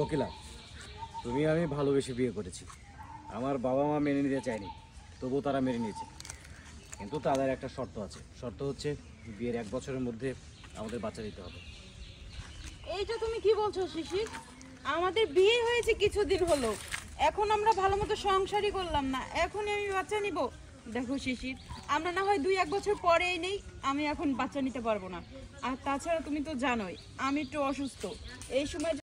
কোকিলা তুমি আমি ভালোবেসে বিয়ে করেছি আমার বাবা মা মেনে নিতে চায়নি তবুও তারা মেনে নিয়েছে কিন্তু তাদের একটা শর্ত আছে শর্ত হচ্ছে বিয়ের এক বছরের মধ্যে আমাদের বাচ্চা দিতে হবে এইটা তুমি কি বলছো শিশির আমাদের বিয়ে হয়েছে কিছুদিন হলো এখন আমরা ভালো মতো সংসারই করলাম না এখন আমি বাচ্চা নিব দেখো শিশির আমরা না হয় দুই এক বছর পরেই নেই আমি এখন বাচ্চা নিতে পারবো না আর তাছাড়া তুমি তো জানোই আমি একটু অসুস্থ এই সময়